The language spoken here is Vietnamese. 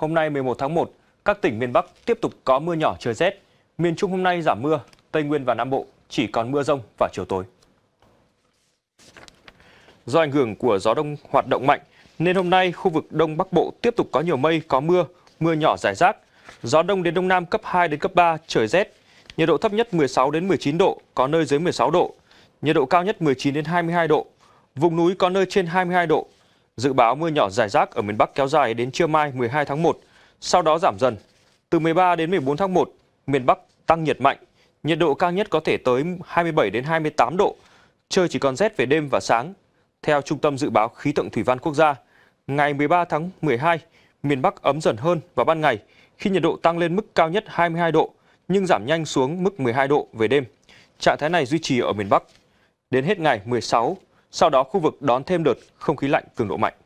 Hôm nay 11 tháng 1, các tỉnh miền Bắc tiếp tục có mưa nhỏ trời rét. Miền Trung hôm nay giảm mưa, Tây Nguyên và Nam Bộ chỉ còn mưa rông vào chiều tối. Do ảnh hưởng của gió đông hoạt động mạnh, nên hôm nay khu vực Đông Bắc Bộ tiếp tục có nhiều mây, có mưa, mưa nhỏ rải rác. Gió đông đến đông nam cấp 2 đến cấp 3, trời rét. Nhiệt độ thấp nhất 16 đến 19 độ, có nơi dưới 16 độ. Nhiệt độ cao nhất 19 đến 22 độ. Vùng núi có nơi trên 22 độ, Dự báo mưa nhỏ rải rác ở miền Bắc kéo dài đến trưa mai 12 tháng 1, sau đó giảm dần. Từ 13 đến 14 tháng 1, miền Bắc tăng nhiệt mạnh, nhiệt độ cao nhất có thể tới 27 đến 28 độ, trời chỉ còn rét về đêm và sáng. Theo Trung tâm Dự báo Khí tượng Thủy văn Quốc gia, ngày 13 tháng 12, miền Bắc ấm dần hơn vào ban ngày khi nhiệt độ tăng lên mức cao nhất 22 độ nhưng giảm nhanh xuống mức 12 độ về đêm. Trạng thái này duy trì ở miền Bắc. Đến hết ngày 16, sau đó khu vực đón thêm đợt không khí lạnh cường độ mạnh.